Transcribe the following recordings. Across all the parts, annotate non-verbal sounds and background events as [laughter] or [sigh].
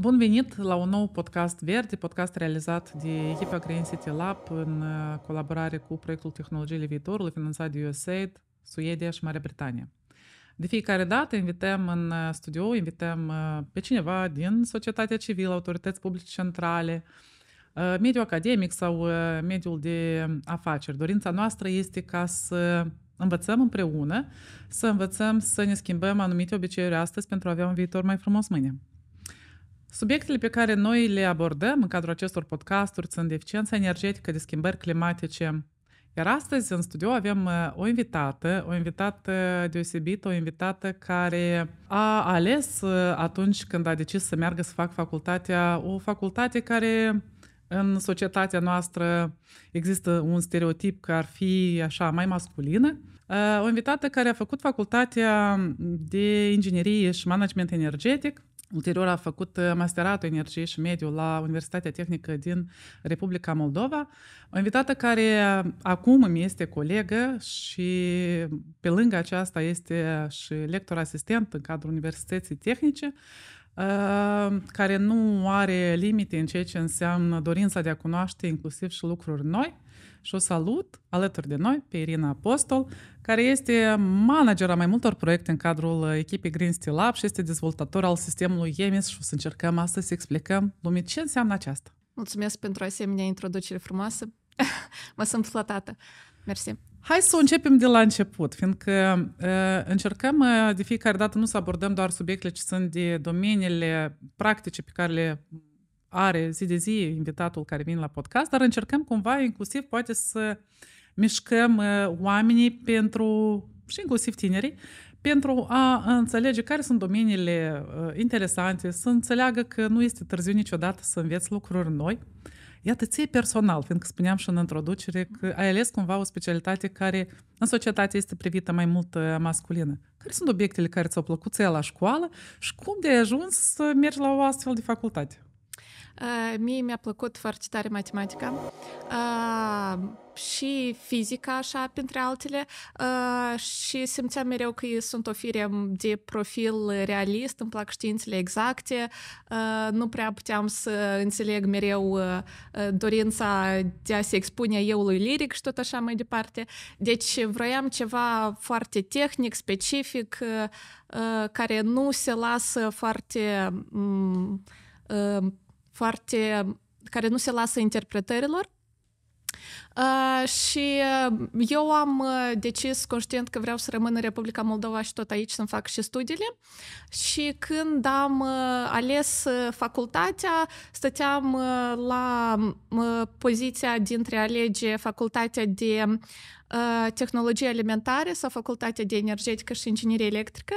Bun venit la un nou podcast verde, podcast realizat de echipa Green City Lab în uh, colaborare cu proiectul Tehnologiile Viitorului finanțat de USAID, Suedia și Marea Britanie. De fiecare dată invităm în uh, studio, invităm uh, pe cineva din societatea civilă, autorități publice centrale, mediul academic sau mediul de afaceri. Dorința noastră este ca să învățăm împreună, să învățăm să ne schimbăm anumite obiceiuri astăzi pentru a avea un viitor mai frumos mâine. Subiectele pe care noi le abordăm în cadrul acestor podcasturi sunt eficiența energetică, de schimbări climatice. Iar astăzi în studio avem uh, o invitată, o invitată deosebită, o invitată care a ales uh, atunci când a decis să meargă să fac facultatea, o facultate care în societatea noastră există un stereotip că ar fi așa mai masculină. Uh, o invitată care a făcut facultatea de inginerie și management energetic Ulterior a făcut uh, masteratul energie și mediu la Universitatea Tehnică din Republica Moldova. O invitată care uh, acum îmi este colegă și pe lângă aceasta este și lector asistent în cadrul Universității Tehnice, uh, care nu are limite în ceea ce înseamnă dorința de a cunoaște inclusiv și lucruri noi și o salut alături de noi pe Irina Apostol, care este manager a mai multor proiecte în cadrul echipei Green Steel Lab și este dezvoltator al sistemului EMIS și o să încercăm astăzi să explicăm lumii ce înseamnă aceasta. Mulțumesc pentru asemenea introducere frumoasă. [laughs] mă sunt flotată. Mersi. Hai să începem de la început, fiindcă uh, încercăm uh, de fiecare dată nu să abordăm doar subiectele ce sunt de domeniile practice pe care le are zi de zi invitatul care vine la podcast, dar încercăm cumva inclusiv poate să mișcăm uh, oamenii pentru, și inclusiv tinerii, pentru a înțelege care sunt domeniile uh, interesante, să înțeleagă că nu este târziu niciodată să înveți lucruri noi. Iată, ție personal, fiindcă spuneam și în introducere că ai ales cumva o specialitate care în societate este privită mai mult uh, masculină. Care sunt obiectele care ți-au plăcut ție la școală și cum de ai ajuns să mergi la o astfel de facultate? mie mi-a plăcut foarte tare matematica uh, și fizica, așa, printre altele, uh, și simțeam mereu că sunt o fire de profil realist, îmi plac științele exacte, nu prea puteam să înțeleg mereu dorința de a se expune eu lui liric și tot așa mai departe. Deci vroiam ceva foarte tehnic, specific, care nu se lasă foarte um, foarte care nu se lasă interpretărilor. Uh, și eu am decis conștient că vreau să rămân în Republica Moldova și tot aici să-mi fac și studiile. Și când am ales facultatea, stăteam la poziția dintre alege facultatea de tehnologie alimentare sau Facultatea de Energetică și Inginerie Electrică.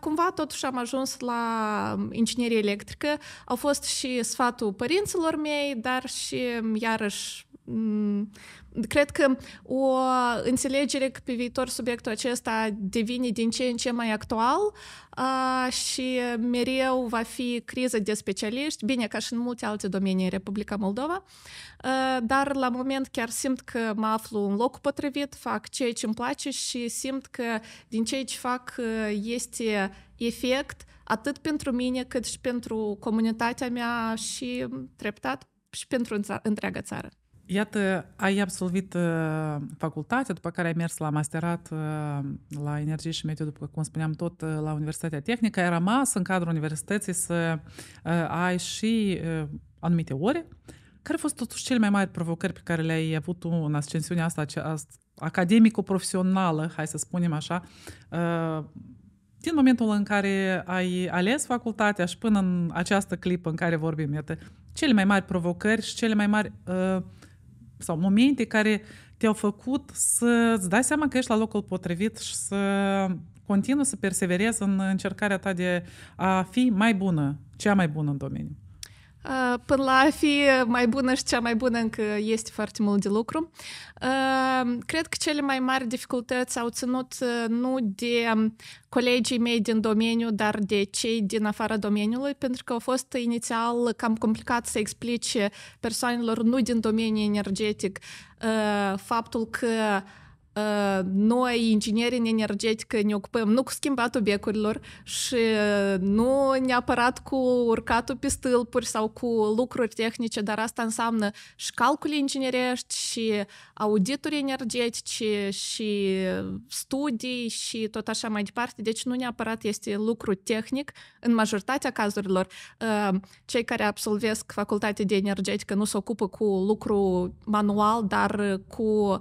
Cumva totuși am ajuns la inginerie electrică. Au fost și sfatul părinților mei, dar și iarăși cred că o înțelegere că pe viitor subiectul acesta devine din ce în ce mai actual și mereu va fi criză de specialiști, bine, ca și în multe alte domenii în Republica Moldova, dar la moment chiar simt că mă aflu în locul potrivit, fac ceea ce îmi place și simt că din ceea ce fac este efect atât pentru mine cât și pentru comunitatea mea și treptat și pentru întreaga țară. Iată, ai absolvit uh, facultatea, după care ai mers la masterat uh, la energie și mediu, după cum spuneam, tot uh, la Universitatea Tehnică. Ai rămas în cadrul universității să ai și anumite ore. Care au fost totuși cele mai mari provocări pe care le-ai avut tu în ascensiunea asta, academico-profesională, hai să spunem așa, din momentul în care ai ales facultatea și până în această clipă în care vorbim, iată, cele mai mari provocări și cele mai mari uh, sau momente care te-au făcut să ți dai seama că ești la locul potrivit și să continui să perseverezi în încercarea ta de a fi mai bună, cea mai bună în domeniu. Până la a fi mai bună și cea mai bună încă este foarte mult de lucru. Cred că cele mai mari dificultăți au ținut nu de colegii mei din domeniu, dar de cei din afara domeniului, pentru că a fost inițial cam complicat să explice persoanelor nu din domeniul energetic faptul că noi, ingineri în energetică, ne ocupăm nu cu schimbatul becurilor și nu neapărat cu urcatul pe stâlpuri sau cu lucruri tehnice, dar asta înseamnă și calcule inginerești, și audituri energetice, și studii și tot așa mai departe. Deci nu neapărat este lucru tehnic în majoritatea cazurilor. Cei care absolvesc facultatea de energetică nu se ocupă cu lucru manual, dar cu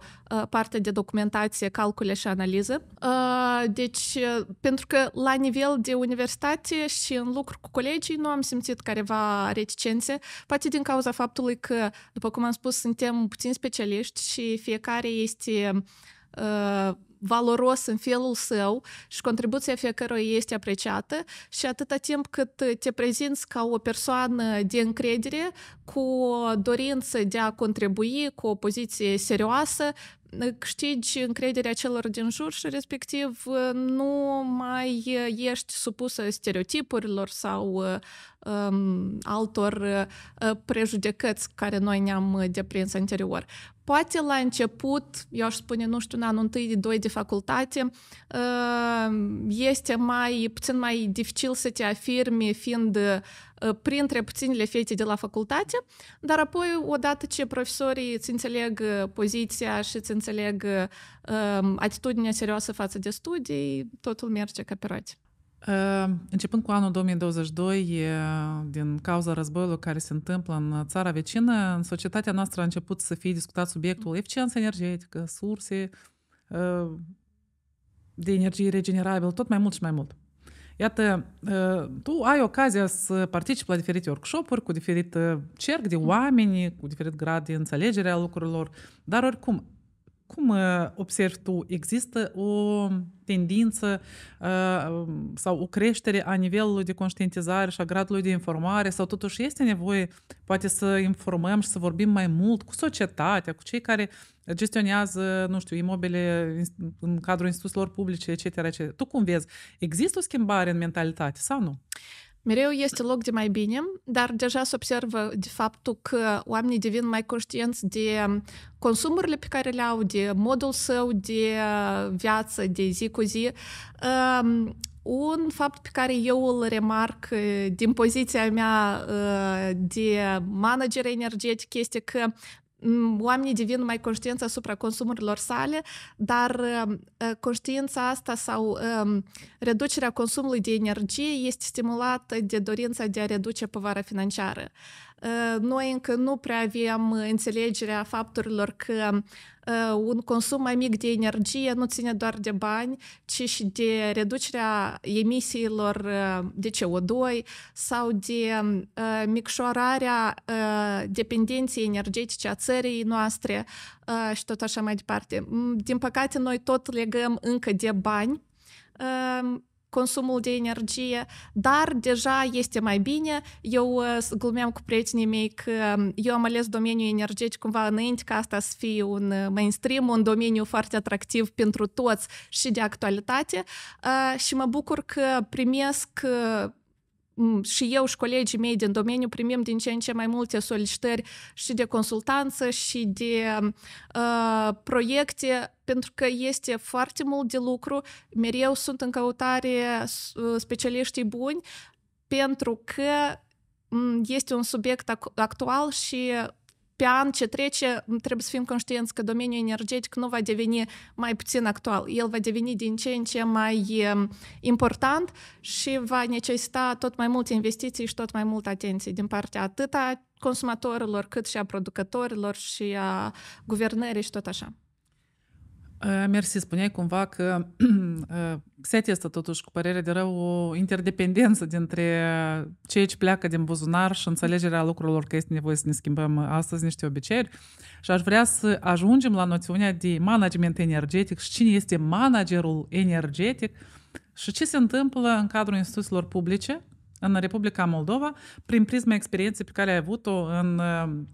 partea de documentare documentație, calcule și analiză. Uh, deci, uh, pentru că la nivel de universitate și în lucru cu colegii nu am simțit careva reticențe, poate din cauza faptului că, după cum am spus, suntem puțin specialiști și fiecare este uh, valoros în felul său și contribuția fiecăruia este apreciată și atâta timp cât te prezinți ca o persoană de încredere, cu o dorință de a contribui, cu o poziție serioasă, câștigi э, încrederea celor din jur și respectiv э, nu mai э, ești supusă stereotipurilor sau um, altor eh, prejudecăți care noi ne-am eh, deprins anterior. Poate la început, eu aș spune, nu știu, în anul întâi, doi de facultate, ehm, este mai, puțin mai dificil să te afirmi fiind printre puținile fete de la facultate, dar apoi, odată ce profesorii îți înțeleg poziția și îți înțeleg um, atitudinea serioasă față de studii, totul merge ca pe roate. Începând cu anul 2022, din cauza războiului care se întâmplă în țara vecină, în societatea noastră a început să fie discutat subiectul eficiență energetică, surse de energie regenerabilă, tot mai mult și mai mult. Iată, ă, tu ai ocazia să participi la diferite workshop-uri cu diferit ă, cerc de mm. oameni, cu diferit grad de înțelegere a lucrurilor, dar oricum, cum uh, observi tu, există o tendință uh, sau o creștere a nivelului de conștientizare și a gradului de informare sau totuși este nevoie poate să informăm și să vorbim mai mult cu societatea, cu cei care gestionează, nu știu, imobile în cadrul instituțiilor publice, etc. etc. Tu cum vezi? Există o schimbare în mentalitate sau nu? Mereu este loc de mai bine, dar deja se observă de faptul că oamenii devin mai conștienți de um, consumurile pe care le au, de modul său de uh, viață, de zi cu zi. Um, un fapt pe care eu îl remarc uh, din poziția mea uh, de manager energetic este că oamenii devin mai conștienți asupra consumurilor sale, dar um, uh, conștiința asta sau um, reducerea consumului de energie este stimulată de dorința de a reduce povara financiară. Ă, noi încă nu prea avem înțelegerea faptorilor că ă, un consum mai mic de energie nu ține doar de bani, ci și de reducerea emisiilor ă, de CO2 sau de micșorarea dependenței energetice a țării noastre și tot așa mai departe. Din păcate, noi tot legăm încă de bani consumul de energie, dar deja este mai bine. Eu uh, glumeam cu prietenii mei că um, eu am ales domeniul energetic cumva înainte ca asta să fie un uh, mainstream, un domeniu foarte atractiv pentru toți și de actualitate uh, și mă bucur că primesc și eu și colegii mei din domeniu primim din ce în ce mai multe solicitări și de consultanță și de uh, proiecte pentru că este foarte mult de lucru, mereu sunt în căutare specialiștii buni pentru că este un subiect actual și pe an ce trece, trebuie să fim conștienți că domeniul energetic nu va deveni mai puțin actual. El va deveni din ce în ce mai important și va necesita tot mai multe investiții și tot mai multă atenție din partea atât a consumatorilor, cât și a producătorilor și a guvernării și tot așa. Mersi, spuneai cumva că setea este totuși, cu părere de rău, o interdependență dintre ceea ce pleacă din buzunar și înțelegerea lucrurilor că este nevoie să ne schimbăm astăzi niște obiceiuri. Și aș vrea să ajungem la noțiunea de management energetic și cine este managerul energetic și ce se întâmplă în cadrul instituțiilor publice în Republica Moldova prin prisma experienței pe care ai avut-o în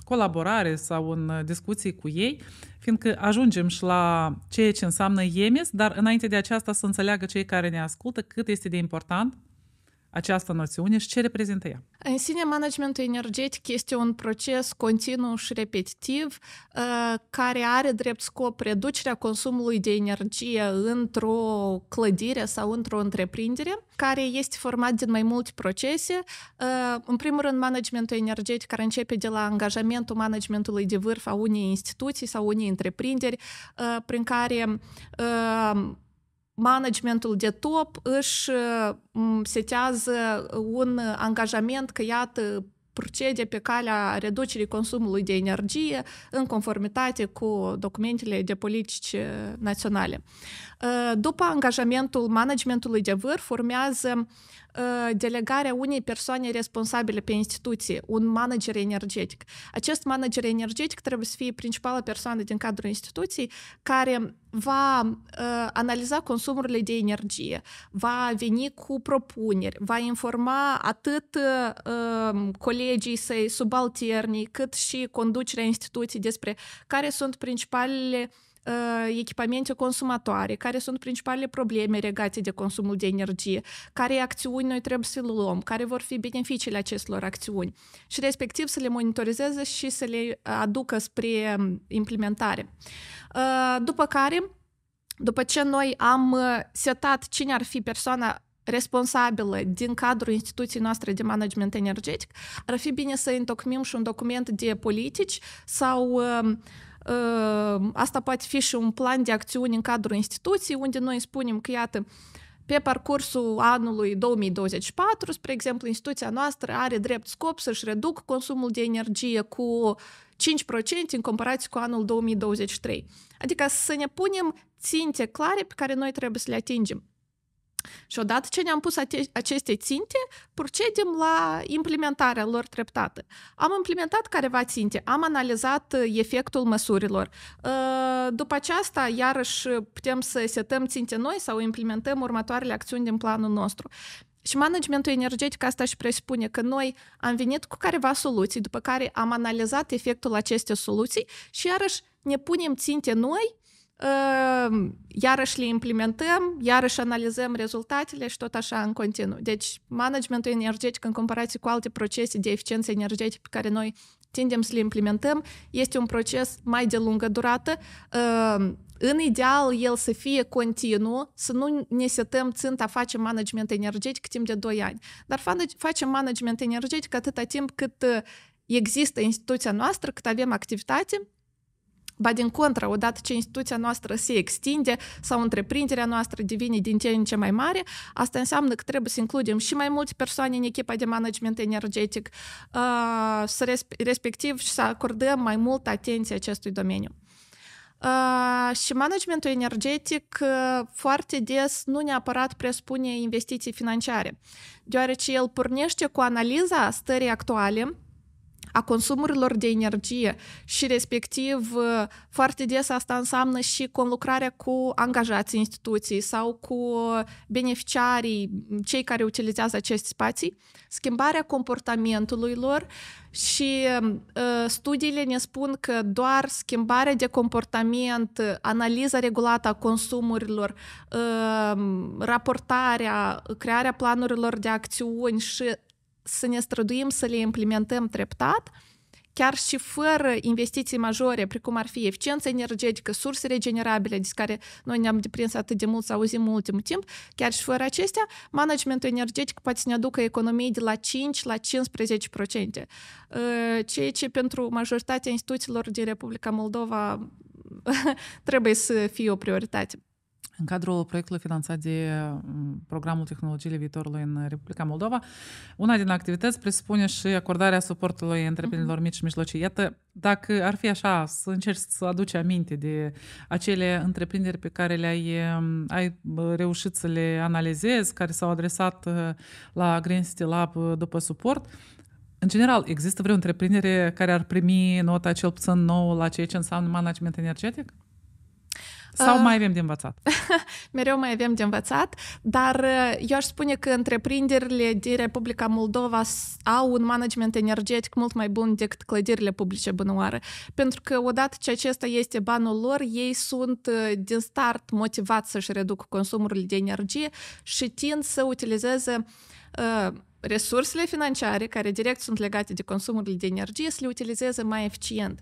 colaborare sau în discuții cu ei fiindcă ajungem și la ceea ce înseamnă IEMIS, dar înainte de aceasta să înțeleagă cei care ne ascultă cât este de important această noțiune și ce reprezintă ea? În sine, managementul energetic este un proces continuu și repetitiv ă, care are drept scop reducerea consumului de energie într-o clădire sau într-o întreprindere, care este format din mai multe procese. Ă, în primul rând, managementul energetic care începe de la angajamentul managementului de vârf a unei instituții sau unei întreprinderi, ă, prin care managementul de top își setează un angajament că, iată, procede pe calea reducerii consumului de energie în conformitate cu documentele de politici naționale. După angajamentul managementului de vârf urmează delegarea unei persoane responsabile pe instituție, un manager energetic. Acest manager energetic trebuie să fie principala persoană din cadrul instituției care va uh, analiza consumurile de energie, va veni cu propuneri, va informa atât uh, colegii săi subalternii, cât și conducerea instituției despre care sunt principalele uh, uh, echipamente consumatoare, care sunt principalele probleme legate de consumul de energie, care acțiuni noi trebuie să le luăm, care vor fi beneficiile acestor acțiuni și respectiv să le monitorizeze și să le uh, aducă spre um, implementare. Uh, după care, după ce noi am uh, setat cine ar fi persoana responsabilă din cadrul instituției noastre de management energetic, ar fi bine să întocmim și un document de politici sau uh, Э, Asta poate fi și un plan de acțiuni în cadrul instituției, unde noi spunem că, iată, pe parcursul anului 2024, spre exemplu, instituția noastră are drept scop să-și reduc consumul de energie cu 5% în comparație cu anul 2023. Adică să ne punem ținte clare pe care noi trebuie să le atingem. Și odată ce ne-am pus aceste ținte, procedem la implementarea lor treptată. Am implementat careva ținte, am analizat uh, efectul măsurilor. Uh, după aceasta, iarăși uh, putem să setăm ținte noi sau implementăm următoarele acțiuni din planul nostru. Și managementul energetic asta și presupune că noi am venit cu careva soluții, după care am analizat efectul acestei soluții și iarăși ne punem ținte noi iarăși le implementăm, iarăși analizăm rezultatele și tot așa în continuu. Deci managementul energetic în comparație cu alte procese de eficiență energetică pe care noi tindem să le implementăm, este un proces mai de lungă durată. În ideal, el să fie continuu, să nu ne setăm ținta facem management energetic timp de 2 ani. Dar facem management energetic atâta timp cât există instituția noastră, cât avem activitate Ba din contră, odată ce instituția noastră se extinde sau întreprinderea noastră devine din ce în ce mai mare, asta înseamnă că trebuie să includem și mai multe persoane în echipa de management energetic, uh, să respectiv să acordăm mai multă atenție acestui domeniu. Uh, și managementul energetic uh, foarte des nu neapărat presupune investiții financiare, deoarece el pornește cu analiza stării actuale, a consumurilor de energie și respectiv uh, foarte des asta înseamnă și conlucrarea cu angajații instituției sau cu uh, beneficiarii, cei care utilizează aceste spații, schimbarea comportamentului lor și um, uh, studiile ne spun că doar schimbarea de comportament, analiza regulată a consumurilor, uh, raportarea, crearea planurilor de acțiuni și să ne străduim să le implementăm treptat, chiar și fără investiții majore, precum ar fi eficiența energetică, surse regenerabile, despre care noi ne-am deprins atât de mult să auzim în ultimul timp, chiar și fără acestea, managementul energetic poate să ne aducă economii de la 5 la 15%, uh, ceea ce pentru majoritatea instituțiilor din Republica Moldova [laughs] trebuie să fie o prioritate în cadrul proiectului finanțat de mm, programul Tehnologiei Viitorului în Republica Moldova. Una din activități presupune și acordarea suportului întreprinderilor mhm. mici și mijlocii. Iată, dacă ar fi așa, să încerci să aduci aminte de acele întreprinderi pe care le-ai mm, ai reușit să le analizezi, care s-au adresat uh, la Green City Lab uh, după suport, în general, există vreo întreprindere care ar primi nota cel puțin nouă la ceea ce înseamnă management energetic? Sau ah. mai avem de învățat? [laughs] Mereu mai avem de învățat, dar uh, eu aș spune că întreprinderile din Republica Moldova au un management energetic mult mai bun decât clădirile publice bănuare. Pentru că odată ce acesta este banul lor, ei sunt uh, din start motivați să-și reducă consumul de energie și tind să utilizeze uh, resursele financiare, care direct sunt legate de consumul de energie, să le utilizeze mai eficient.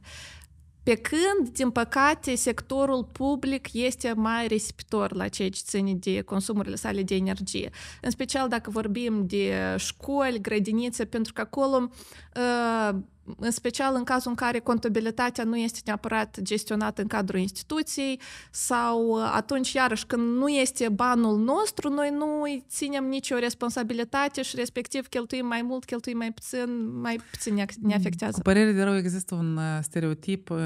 Pe când, din păcate, sectorul public este mai receptor la ceea ce ține de consumurile sale de energie. În special dacă vorbim de școli, grădinițe, pentru că acolo uh, în special în cazul în care contabilitatea nu este neapărat gestionată în cadrul instituției sau uh, atunci, iarăși, când nu este banul nostru, noi nu îi ținem nicio responsabilitate și respectiv cheltuim mai mult, cheltuim mai puțin, mai puțin ne afectează. Cu părere de rău există un uh, stereotip uh,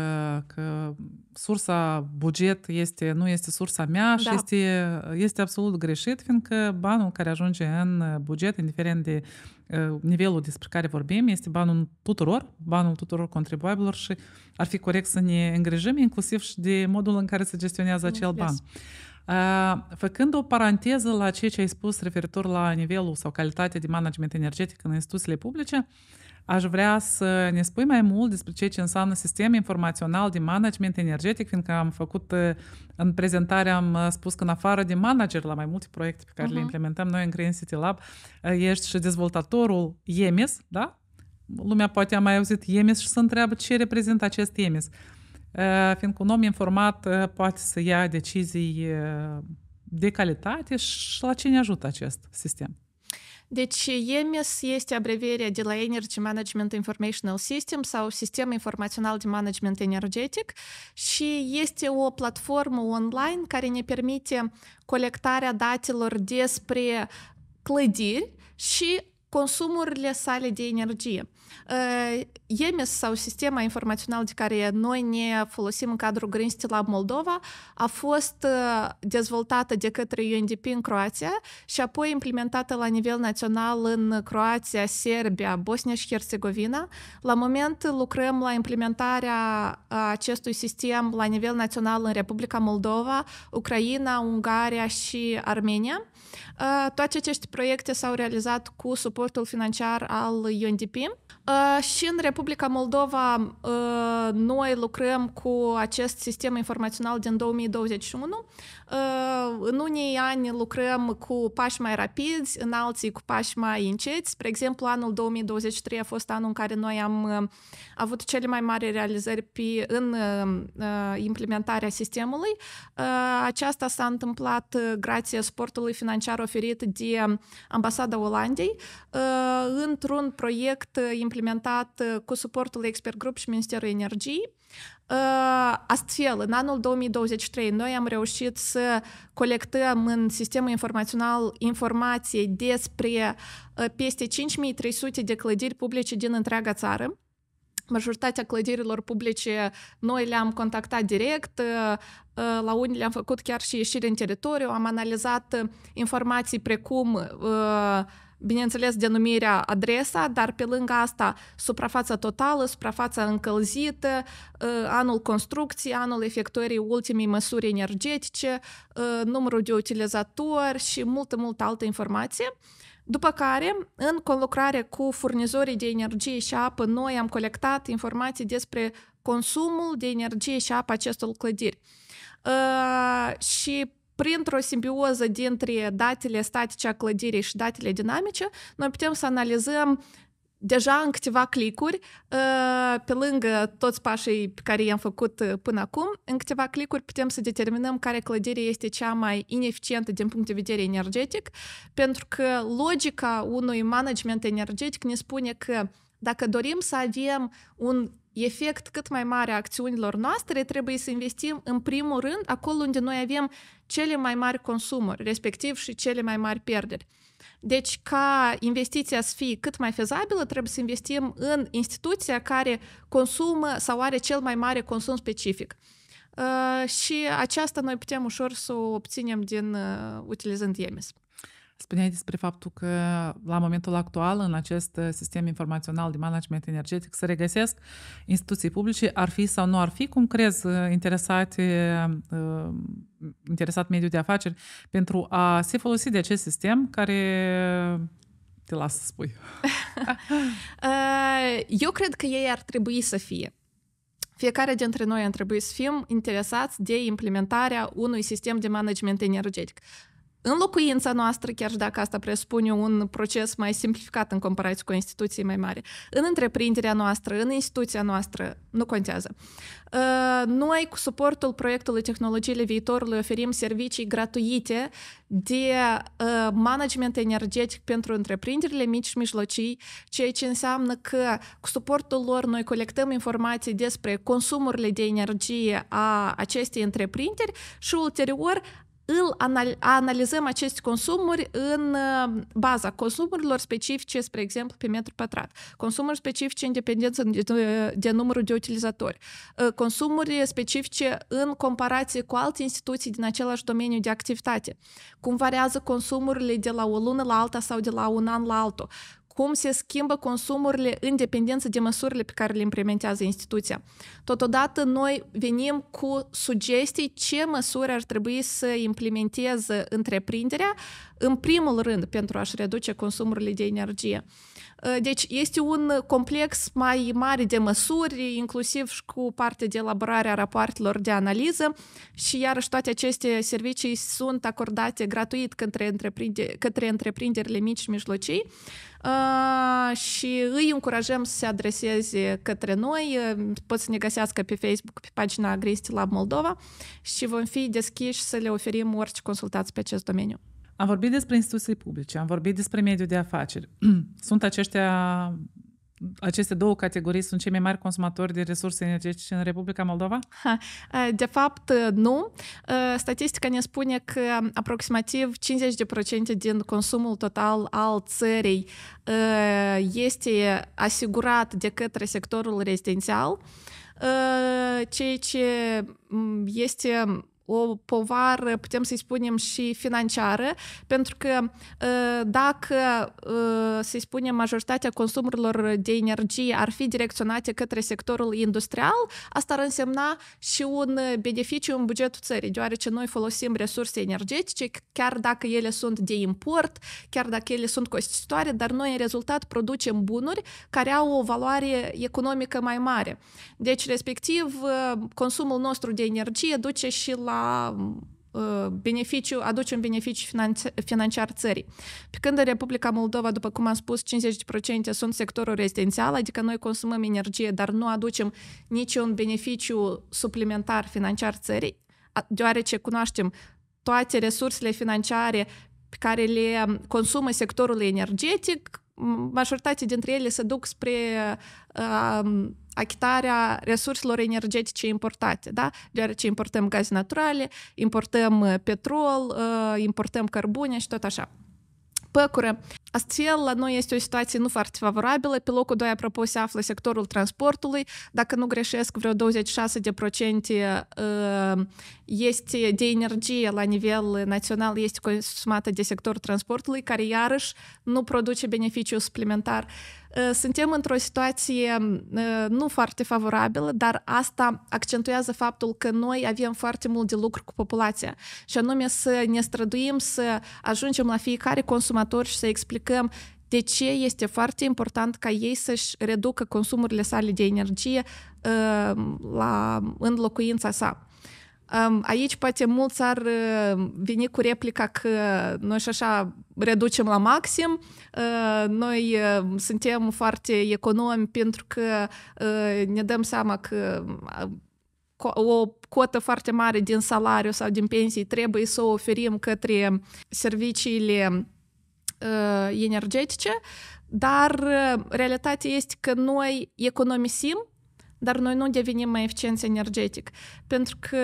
că sursa buget este, nu este sursa mea da. și este, este absolut greșit, fiindcă banul care ajunge în buget, indiferent de Э, nivelul despre care vorbim este banul tuturor, banul tuturor contribuabilor și ar fi corect să ne îngrijim inclusiv și de modul în care se gestionează acel ban. Ă, făcând o paranteză la ceea ce ai spus referitor la nivelul sau calitatea de management energetic în instituțiile publice, uh, Aș vrea să ne spui mai mult despre ceea ce înseamnă sistem informațional de management energetic, fiindcă am făcut uh, în prezentare, am uh, spus că în afară de manager la mai multe proiecte pe care uh-huh. le mhm. implementăm noi în Green City Lab, uh, ești și dezvoltatorul EMIS, da? Lumea poate a mai auzit EMIS și să întreabă ce reprezintă acest EMIS. Fiindcă un om informat poate să ia decizii de calitate și la ce ne ajută acest sistem? Deci EMS este abrevierea de la Energy Management Informational System sau Sistem Informațional de Management Energetic și este o platformă online care ne permite colectarea datelor despre clădiri și consumurile sale de energie. EMIS sau sistema informațională de care noi ne folosim în cadrul Green Steel Lab Moldova a fost dezvoltată de către UNDP în Croația și apoi implementată la nivel național în Croația, Serbia, Bosnia și Herțegovina. La moment lucrăm la implementarea acestui sistem la nivel național în Republica Moldova, Ucraina, Ungaria și Armenia. Toate aceste proiecte s-au realizat cu suportul financiar al UNDP. Uh, și în Republica Moldova uh, noi lucrăm cu acest sistem informațional din 2021. Uh, э, în unii ani lucrăm cu pași mai rapizi, în alții cu pași mai înceți. Spre exemplu, anul 2023 a fost anul în care noi am uh, avut cele mai mari realizări pe, în uh, uh, implementarea sistemului. Aceasta s-a întâmplat grație sportului financiar oferit de Ambasada Olandei într-un proiect implementat implementat uh, cu suportul Expert Group și Ministerul Energiei. Uh, astfel, în anul 2023, noi am reușit să colectăm în sistemul informațional informații despre uh, peste 5300 de clădiri publice din întreaga țară majoritatea clădirilor publice noi le-am contactat direct, la unii le-am făcut chiar și ieșiri în teritoriu, am analizat informații precum uh, bineînțeles, denumirea adresa, dar pe lângă asta suprafața totală, suprafața încălzită, uh, anul construcției, anul efectuării ultimei măsuri energetice, uh, numărul de utilizatori și multă, multă altă informație. După care, în conlucrare cu furnizorii de energie și apă, noi am colectat informații despre consumul de energie și apă acestor clădiri. Uh, și printr-o simbioză dintre datele statice a clădirii și datele dinamice, noi putem să analizăm deja în câteva clicuri, pe lângă toți pașii pe care i-am făcut până acum, în câteva clicuri putem să determinăm care clădire este cea mai ineficientă din punct de vedere energetic, pentru că logica unui management energetic ne spune că dacă dorim să avem un efect cât mai mare a acțiunilor noastre, trebuie să investim în primul rând acolo unde noi avem cele mai mari consumuri, respectiv și cele mai mari pierderi. Deci, ca investiția să fie cât mai fezabilă, trebuie să investim în instituția care consumă sau are cel mai mare consum specific. Uh, și aceasta noi putem ușor să o obținem din uh, utilizând IEMIS. Spuneai despre faptul că la momentul actual în acest uh, sistem informațional de management energetic se regăsesc instituții publice, ar fi sau nu ar fi, cum crezi, uh, interesate, uh, interesat mediul de afaceri pentru a se folosi de acest sistem care te las să spui. [laughs] Eu cred că ei ar trebui să fie. Fiecare dintre noi ar trebui să fim interesați de implementarea unui sistem de management energetic în locuința noastră, chiar și dacă asta presupune un proces mai simplificat în comparație cu instituții mai mari, în întreprinderea noastră, în instituția noastră, nu contează. Uh, noi, cu suportul proiectului Tehnologiile Viitorului, oferim servicii gratuite de uh, management energetic pentru întreprinderile mici și mijlocii, ceea ce înseamnă că cu suportul lor noi colectăm informații despre consumurile de energie a acestei întreprinderi și ulterior îl anal- analizăm aceste consumuri în uh, baza consumurilor specifice, spre exemplu, pe metru pătrat, consumuri specifice în dependență de, de numărul de utilizatori, uh, consumuri specifice în comparație cu alte instituții din același domeniu de activitate, cum variază consumurile de la o lună la alta sau de la un an la altul, cum se schimbă consumurile în dependență de măsurile pe care le implementează instituția. Totodată, noi venim cu sugestii ce măsuri ar trebui să implementeze întreprinderea, în primul rând, pentru a-și reduce consumurile de energie. Deci este un complex mai mare de măsuri, inclusiv și cu partea de elaborare a rapoartelor de analiză și iarăși toate aceste servicii sunt acordate gratuit către, întreprinde, către întreprinderile mici și mijlocii și îi încurajăm să se adreseze către noi, pot să ne găsească pe Facebook, pe pagina Agristi Lab Moldova și vom fi deschiși să le oferim orice consultați pe acest domeniu. Am vorbit despre instituții publice, am vorbit despre mediul de afaceri. [clears throat] Sunt aceștia, aceste două categorii sunt cei mai mari consumatori de resurse energetice în Republica Moldova? De fapt, nu. Statistica ne spune că aproximativ 50% din consumul total al țării este asigurat de către sectorul rezidențial, ceea ce este o povară, putem să-i spunem, și financiară, pentru că ă, dacă, ă, să-i spunem, majoritatea consumurilor de energie ar fi direcționate către sectorul industrial, asta ar însemna și un beneficiu în bugetul țării, deoarece noi folosim resurse energetice, chiar dacă ele sunt de import, chiar dacă ele sunt costisitoare, dar noi în rezultat producem bunuri care au o valoare economică mai mare. Deci, respectiv, consumul nostru de energie duce și la Uh, beneficiu, aduce un beneficiu financiar țării. Pe când în Republica Moldova, după cum am spus, 50% sunt sectorul rezidențial, adică noi consumăm energie, dar nu aducem niciun beneficiu suplimentar financiar țării, deoarece cunoaștem toate resursele financiare pe care le um, consumă sectorul energetic, majoritatea dintre ele se duc spre um, achitarea resurselor energetice importate, da? deoarece importăm gaze naturale, importăm uh, petrol, uh, importăm cărbune și tot așa specure. Astfel, la noi este o situație nu foarte favorabilă. Pe locul 2, apropo, se află sectorul transportului. Dacă nu greșesc, vreo 26% este de energie la nivel național este consumată de sectorul transportului, care iarăși nu produce beneficiu suplimentar suntem într-o situație nu foarte favorabilă, dar asta accentuează faptul că noi avem foarte mult de lucru cu populația și anume să ne străduim să ajungem la fiecare consumator și să explicăm de ce este foarte important ca ei să-și reducă consumurile sale de energie la, în locuința sa. Aici poate mulți ar uh, veni cu replica că noi și așa reducem la maxim, uh, noi uh, suntem foarte economi pentru că ne dăm seama că o cotă foarte mare din salariu sau din pensii trebuie să o oferim către serviciile energetice, dar realitatea este că noi economisim dar noi nu devenim mai eficienți energetic, pentru că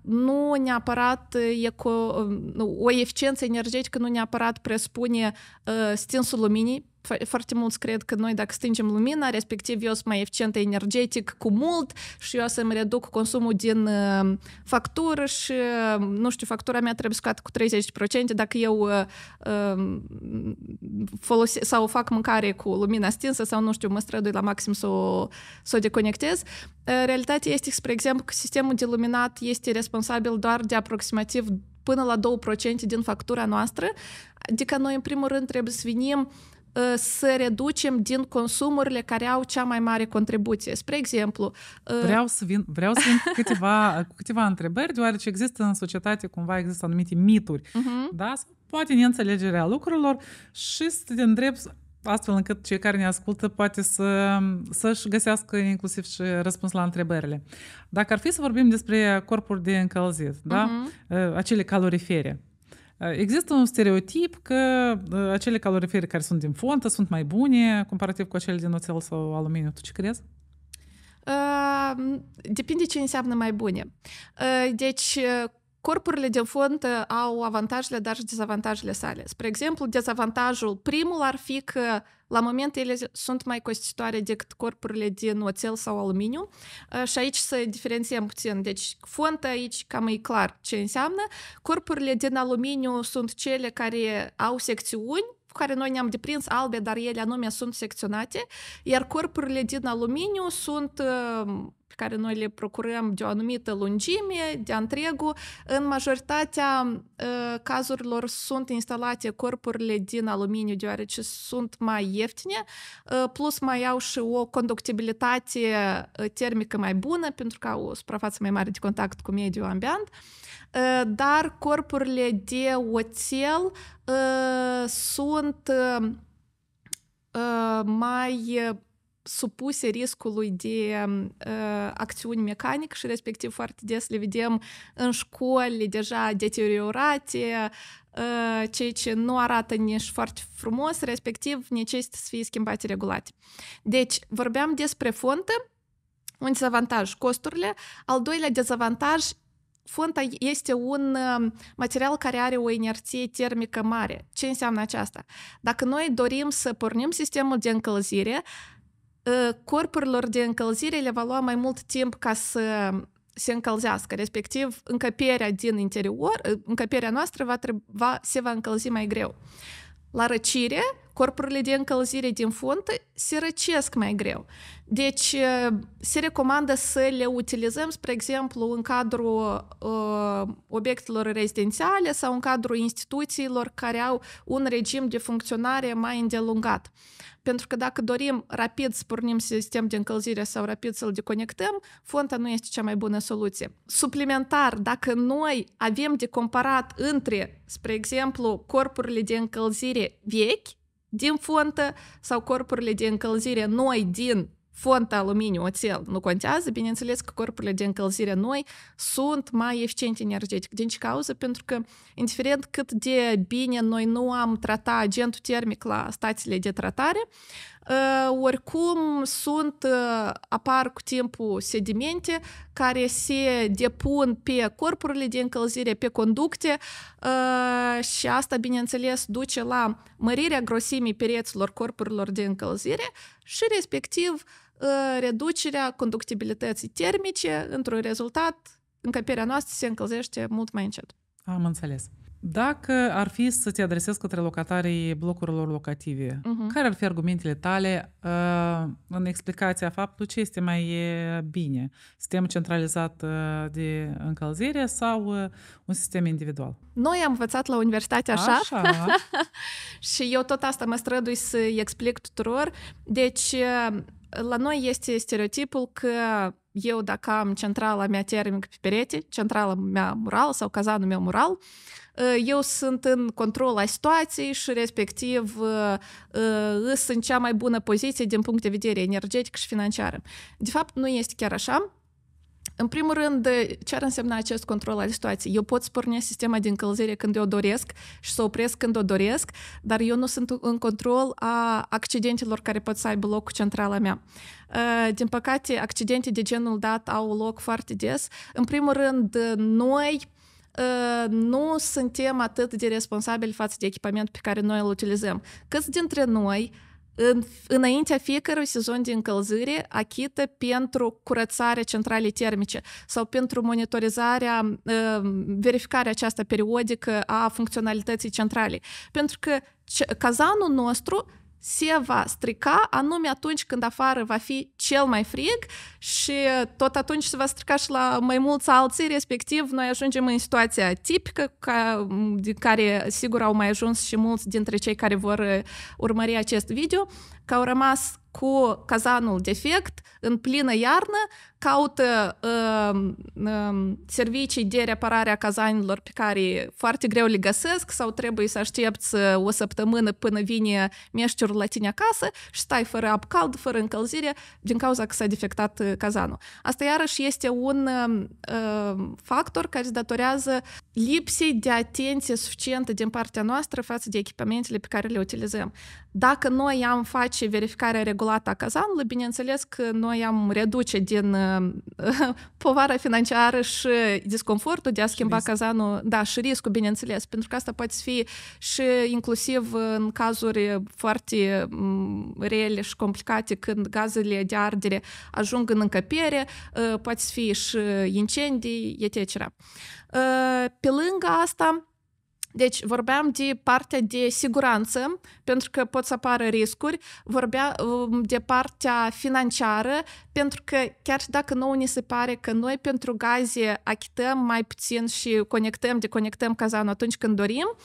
nu neapărat e cu, um, o eficiență energetică nu neapărat presupune uh, stinsul luminii, foarte mulți cred că noi dacă stingem lumina, respectiv eu sunt mai eficient energetic cu mult și eu să-mi reduc consumul din uh, factură și, nu știu, factura mea trebuie scoată cu 30% dacă eu uh, folose- sau fac mâncare cu lumina stinsă sau, nu știu, mă strădui la maxim să o, să o deconectez. Uh, realitatea este, spre exemplu, că sistemul de luminat este responsabil doar de aproximativ până la 2% din factura noastră. Adică noi, în primul rând, trebuie să venim Э, să reducem din consumurile care au cea mai mare contribuție. Spre exemplu... Vreau uh, să vin, vreau să vin cu, câteva, [laughs] cu câteva întrebări, deoarece există în societate cumva există anumite mituri, uh-huh. da? poate neînțelegerea lucrurilor și să te îndrept astfel încât cei care ne ascultă poate să, să-și găsească inclusiv și răspuns la întrebările. Dacă ar fi să vorbim despre corpuri de încălzit, uh-huh. da? Mhm. Uh, acele calorifere, Uh, există un stereotip că uh, acele calorifere care sunt din fontă sunt mai bune comparativ cu acele din oțel sau aluminiu. Tu ce crezi? Uh, depinde ce înseamnă mai bune. Uh, deci, uh, corpurile de fond э, au avantajele, dar și dezavantajele sale. Spre exemplu, dezavantajul primul ar fi că la moment ele sunt mai costisitoare decât corpurile din oțel sau aluminiu ă, și aici să diferențiem puțin. Deci fontă aici cam e clar ce înseamnă. Corpurile din aluminiu sunt cele care au secțiuni cu care noi ne-am deprins albe, dar ele anume sunt secționate, iar corpurile din aluminiu sunt ă, care noi le procurăm de o anumită lungime, de întregul, în majoritatea uh, cazurilor sunt instalate corpurile din aluminiu, deoarece sunt mai ieftine, uh, plus mai au și o conductibilitate ă, termică mai bună, pentru că au o suprafață mai mare de contact cu mediul ambient, uh, dar corpurile de oțel sunt mai supuse riscului de uh, acțiuni mecanic și respectiv foarte des le vedem în școli deja deteriorate, uh, ceea ce nu arată nici foarte frumos, respectiv necesită să fie schimbate regulate. Deci, vorbeam despre fontă, un dezavantaj, costurile, al doilea dezavantaj, fonta este un material care are o inerție termică mare. Ce înseamnă aceasta? Dacă noi dorim să pornim sistemul de încălzire, corpurilor э, de încălzire le va lua mai mult timp ca să se încălzească, respectiv încăperea din interior, încăperea noastră va, va, se va încălzi mai greu. La răcire, corpurile de încălzire din fontă se răcesc mai greu. Deci eh, se recomandă să le utilizăm, spre exemplu, în cadrul uh, obiectelor rezidențiale sau în cadrul instituțiilor care au un regim de funcționare mai îndelungat. Pentru că dacă dorim rapid să pornim sistem de încălzire sau rapid să-l deconectăm, fonta nu este cea mai bună soluție. Suplimentar, dacă noi avem de comparat între, spre exemplu, corpurile de încălzire vechi din fontă sau corpurile de încălzire noi din fontă, aluminiu, oțel, nu contează, bineînțeles că corpurile de încălzire noi sunt mai eficiente energetic. Din ce cauză? Pentru că, indiferent cât de bine noi nu am tratat agentul termic la stațiile de tratare, oricum э, sunt, э, apar cu timpul sedimente care se depun pe corpurile de încălzire, pe conducte э, și asta, bineînțeles, duce la mărirea grosimii pereților corpurilor de încălzire și, respectiv, reducerea conductibilității termice într-un rezultat încăperea noastră se încălzește mult mai încet. Am înțeles. Dacă ar fi să te adresezi către locatarii blocurilor locative, uh-huh. care ar fi argumentele tale uh, în explicația faptului ce este mai bine? Sistem centralizat uh, de încălzire sau uh, un sistem individual? Noi am învățat la universitate așa, așa. [laughs] și eu tot asta mă strădui să i explic tuturor. Deci, uh, la noi este stereotipul că eu dacă am centrala mea termică pe perete, centrala mea mural sau cazanul meu mural, eu sunt în control a situației și respectiv sunt în cea mai bună poziție din punct de vedere energetic și financiar. De fapt, nu este chiar așa. În primul rând, ce ar însemna acest control al situației? Eu pot spărni sistema de încălzire când eu doresc și să opresc când o doresc, dar eu nu sunt în control a accidentelor care pot să aibă loc cu centrala mea. Uh, din păcate, accidente de genul dat au loc foarte des. În primul rând, noi uh, nu suntem atât de responsabili față de echipamentul pe care noi îl utilizăm. Câți dintre noi uh, în, înaintea fiecărui sezon de încălzire achită pentru curățarea centralei termice sau pentru monitorizarea, ă, verificarea aceasta periodică a funcționalității centralei. Pentru că cazanul nostru se va strica anume atunci când afară va fi cel mai frig și tot atunci se va strica și la mai mulți alții, respectiv noi ajungem în situația tipică ca, din care sigur au mai ajuns și mulți dintre cei care vor uh, urmări acest video, că au rămas cu cazanul defect în plină iarnă, caută uh, uh, servicii de reparare a cazanilor pe care foarte greu le găsesc sau trebuie să aștepți uh, o săptămână până vine meșterul la tine acasă și stai fără ap cald, fără încălzire din cauza că s-a defectat uh, cazanul. Asta iarăși este un uh, factor care se datorează lipsei de atenție suficientă din partea noastră față de echipamentele pe care le utilizăm. Dacă noi am face verificarea regulată a cazanului, bineînțeles că noi am reduce din uh, povara financiară și disconfortul de a schimba și cazanul, da, și riscul, bineînțeles, pentru că asta poate fi și inclusiv în cazuri foarte rele și complicate, când gazele de ardere ajung în încăpere, poate fi și incendii, etc. Pe lângă asta, deci vorbeam de partea de siguranță, pentru că pot să apară riscuri, vorbeam de partea financiară, pentru că chiar dacă nouă ne se pare că noi pentru gaze achităm mai puțin și conectăm, deconectăm cazanul atunci când dorim,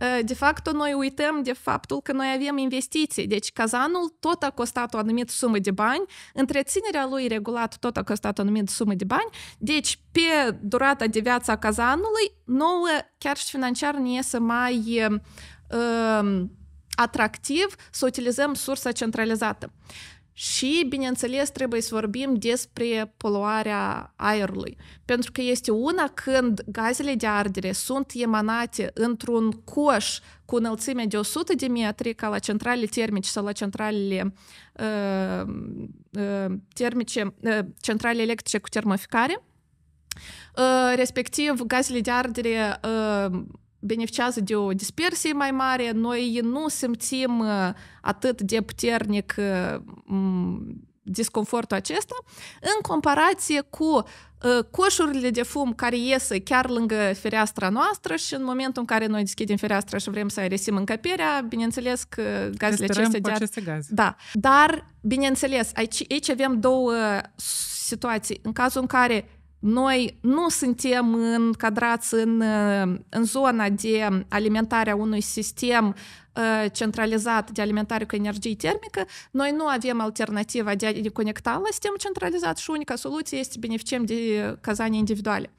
uh, de fapt noi uităm de faptul că noi avem investiții. Deci cazanul tot a costat o anumită sumă de bani, întreținerea lui regulat tot a costat o anumită sumă de bani, deci pe durata de viață a cazanului, nouă chiar și financiar ne iese mai uh, um, atractiv să utilizăm sursa centralizată. Uh, și, bineînțeles, trebuie să vorbim despre poluarea aerului, pentru că este una când gazele de ardere sunt emanate într-un coș cu înălțime de 100 de metri, ca la centrale termice sau la centralele uh, uh, termice, uh, centrale electrice cu termoficare, uh, respectiv gazele de ardere uh, beneficiază de o dispersie mai mare, noi nu simțim atât de puternic disconfortul acesta, în comparație cu coșurile de fum care iese chiar lângă fereastra noastră și în momentul în care noi deschidem fereastra și vrem să aerisim încăperea, bineînțeles că gazele acestea... De aceste gaze. Da. Dar, bineînțeles, aici, aici avem două situații. În cazul în care noi nu suntem încadrați în, în zona de alimentare a unui sistem uh, centralizat de alimentare cu energie termică, noi nu avem alternativa de a ne conecta la sistemul centralizat și unica soluție este să beneficiem de cazane individuale.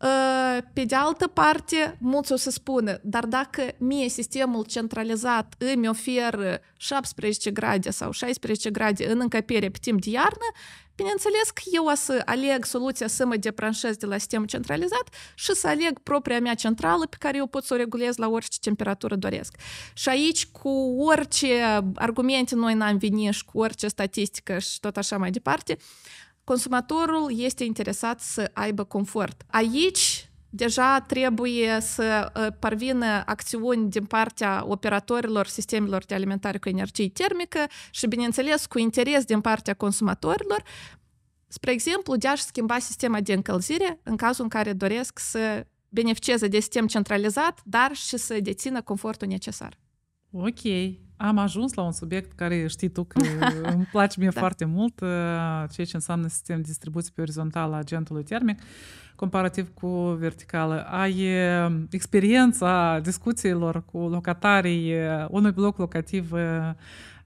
Uh, pe de altă parte, mulți o să spună, dar dacă mie sistemul centralizat îmi oferă 17 grade sau 16 grade în încăpere pe timp de iarnă, Bineînțeles că eu o să aleg soluția să mă depranșez de la sistemul centralizat și să aleg propria mea centrală pe care eu pot să o regulez la orice temperatură doresc. Și aici cu orice argumente noi n-am venit și cu orice statistică și tot așa mai departe, consumatorul este interesat să aibă confort. Aici deja trebuie să parvină acțiuni din partea operatorilor sistemelor de alimentare cu energie termică și, bineînțeles, cu interes din partea consumatorilor, spre exemplu, de a-și schimba sistema de încălzire în cazul în care doresc să beneficieze de sistem centralizat, dar și să dețină confortul necesar. Ok, am ajuns la un subiect care știi tu că îmi place mie da. foarte mult, ceea ce înseamnă sistem de distribuție pe orizontală a agentului termic comparativ cu verticală. Ai experiența discuțiilor cu locatarii unui bloc locativ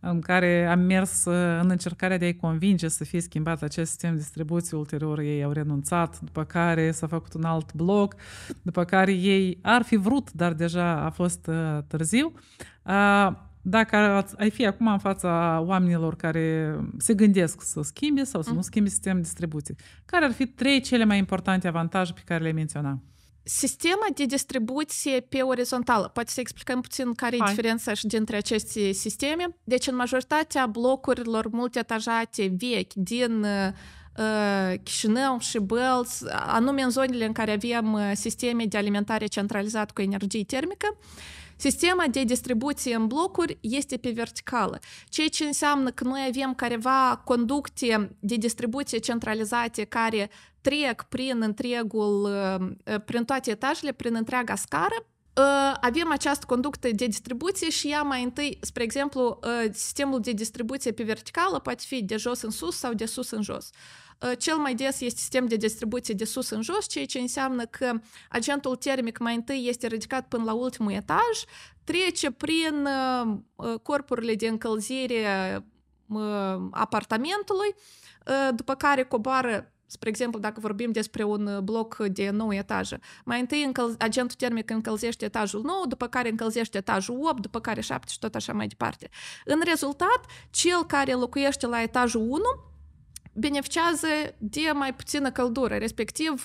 în care am mers în încercarea de a-i convinge să fie schimbat acest sistem de distribuție. Ulterior ei au renunțat, după care s-a făcut un alt bloc, după care ei ar fi vrut, dar deja a fost târziu dacă ai fi acum în fața oamenilor care se gândesc să schimbe sau să nu mhm. schimbe sistemul de distribuție, care ar fi trei cele mai importante avantaje pe care le menționam? Sistema de distribuție pe orizontală. Poate să explicăm puțin care Hai. e diferența și dintre aceste sisteme. Deci, în majoritatea blocurilor multietajate vechi din uh, uh, Chișinău și Bălți, anume în zonele în care avem uh, sisteme de alimentare centralizat cu energie termică, Sistema de distribuție în blocuri este pe verticală, ceea ce înseamnă că noi avem careva conducte de distribuție centralizate care trec prin întregul, prin toate etajele, prin întreaga scară, avem această conductă de distribuție și ea mai întâi, spre exemplu, sistemul de distribuție pe verticală poate fi de jos în sus sau de sus în jos cel mai des este sistem de distribuție de sus în jos, ceea ce înseamnă că agentul termic mai întâi este ridicat până la ultimul etaj, trece prin corpurile de încălzire apartamentului, după care coboară spre exemplu, dacă vorbim despre un bloc de 9 etaje, mai întâi încăl- agentul termic încălzește etajul 9, după care încălzește etajul 8, după care 7 și tot așa mai departe. În rezultat, cel care locuiește la etajul 1 beneficiază de mai puțină căldură, respectiv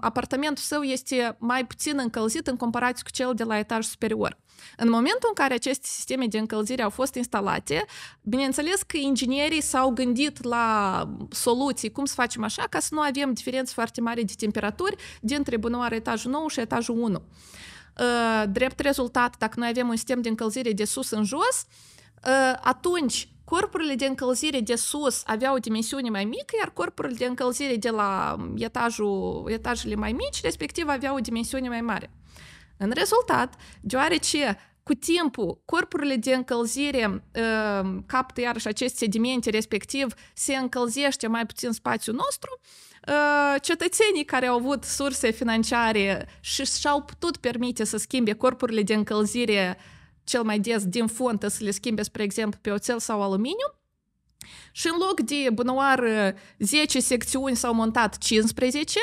apartamentul său este mai puțin încălzit în comparație cu cel de la etaj superior. În momentul în care aceste sisteme de încălzire au fost instalate, bineînțeles că inginerii s-au gândit la soluții, cum să facem așa, ca să nu avem diferențe foarte mari de temperaturi dintre bunoare etajul 9 și etajul 1. Drept rezultat, dacă noi avem un sistem de încălzire de sus în jos, atunci Corpurile de încălzire de sus aveau o dimensiune mai mică, iar corpurile de încălzire de la etajul, etajele mai mici, respectiv, aveau o dimensiune mai mare. În rezultat, deoarece cu timpul, corpurile de încălzire uh, captă iarăși acest sedimente, respectiv se încălzește mai puțin spațiul nostru, uh, cetățenii care au avut surse financiare și și-au putut permite să schimbe corpurile de încălzire cel mai des din fontă să le schimbe, spre exemplu, pe oțel sau aluminiu. Și în loc de bunoar 10 secțiuni s-au montat 15,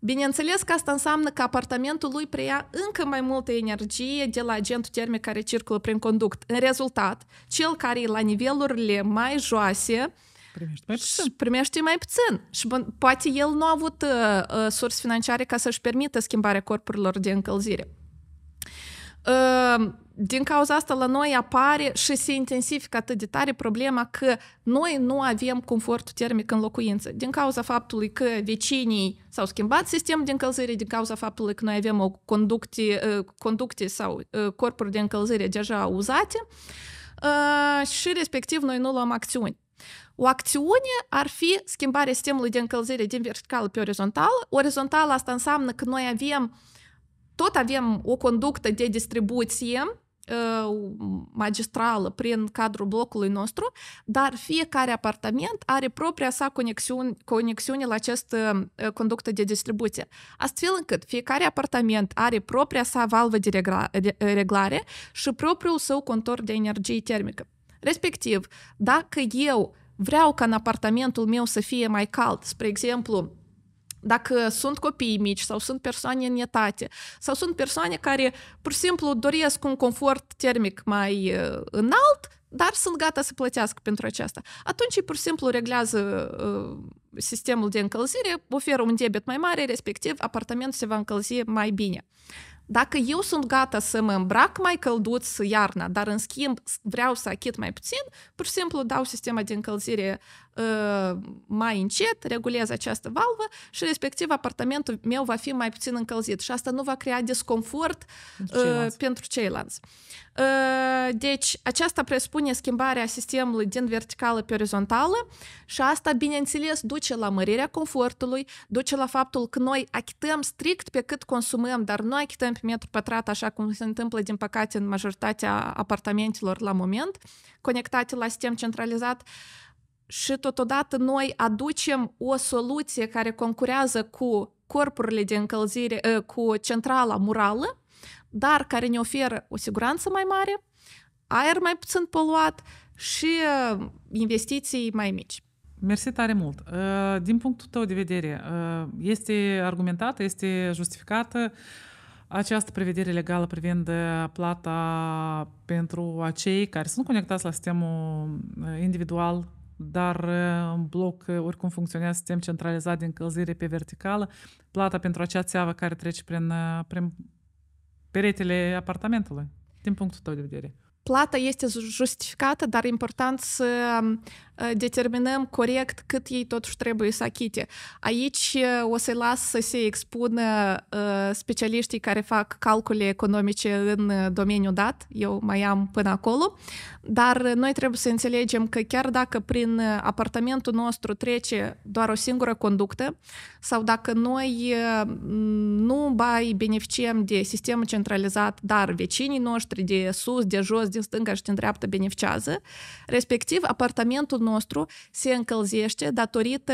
Bineînțeles că asta înseamnă că apartamentul lui preia încă mai multă energie de la agentul termic care circulă prin conduct. În rezultat, cel care e la nivelurile mai joase primește mai puțin. Primește mai puțin. Și bă, poate el nu a avut uh, surse financiare ca să-și permită schimbarea corpurilor de încălzire. Uh, din cauza asta la noi apare și se intensifică atât de tare problema că noi nu avem confortul termic în locuință. Din cauza faptului că vecinii s-au schimbat sistemul de încălzire, din cauza faptului că noi avem o conducte, ă, conducte sau ă, corpuri de încălzire deja uzate ă, și respectiv noi nu luăm acțiuni. O acțiune ar fi schimbarea sistemului de încălzire din verticală pe orizontală. Orizontală asta înseamnă că noi avem tot avem o conductă de distribuție magistrală prin cadrul blocului nostru, dar fiecare apartament are propria sa conexiune, conexiune la această conductă de distribuție. Astfel încât fiecare apartament are propria sa valvă de reglare și propriul său contor de energie termică. Respectiv, dacă eu vreau ca în apartamentul meu să fie mai cald, spre exemplu, dacă sunt copii mici sau sunt persoane în etate sau sunt persoane care pur și simplu doresc un confort termic mai uh, înalt, dar sunt gata să plătească pentru aceasta. Atunci pur și simplu reglează uh, sistemul de încălzire, oferă un debit mai mare, respectiv apartamentul se va încălzi mai bine. Dacă eu sunt gata să mă îmbrac mai călduț iarna, dar în schimb vreau să achit mai puțin, pur și simplu dau sistema de încălzire Э, mai încet, regulez această valvă și respectiv apartamentul meu va fi mai puțin încălzit și asta nu va crea disconfort pentru uh, ceilalți. Pentru ceilalți. Uh, deci, aceasta presupune schimbarea sistemului din verticală pe orizontală și asta, bineînțeles, duce la mărirea confortului, duce la faptul că noi achităm strict pe cât consumăm, dar nu achităm pe metru pătrat, așa cum se întâmplă, din păcate, în majoritatea apartamentelor la moment, conectate la sistem centralizat. Uh, și totodată noi aducem o soluție care concurează cu corpurile de încălzire, ă, cu centrala murală, dar care ne oferă o siguranță mai mare, aer mai puțin poluat și ă, investiții mai mici. Mersi tare mult. Ă, din punctul tău de vedere, este argumentată, este justificată această prevedere legală privind plata pentru acei care sunt conectați la sistemul individual dar uh, în bloc uh, oricum funcționează sistem centralizat de încălzire pe verticală, plata pentru acea țeavă care trece prin, uh, prin peretele apartamentului, din punctul tău de vedere. Plata este justificată, dar important să um, Э, determinăm corect cât ei totuși trebuie să achite. Aici o să-i las să se expună specialiștii care fac calcule economice în domeniul dat, eu mai am până acolo, dar noi trebuie să înțelegem că chiar dacă prin apartamentul nostru trece doar o singură conductă sau dacă noi nu mai beneficiem de sistemul centralizat, dar vecinii noștri de sus, de jos, din stânga și din dreapta beneficiază, respectiv apartamentul nostru se încălzește datorită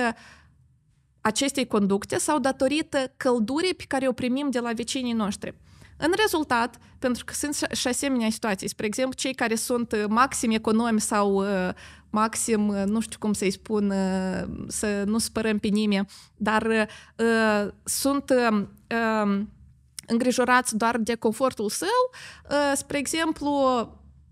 acestei conducte sau datorită căldurii pe care o primim de la vecinii noștri. În rezultat, pentru că sunt și asemenea situații, spre exemplu, cei care sunt uh, maxim economi sau uh, maxim, uh, nu știu cum să-i spun, să nu spărăm pe nimeni, dar sunt um, um, îngrijorați doar de confortul său, spre exemplu,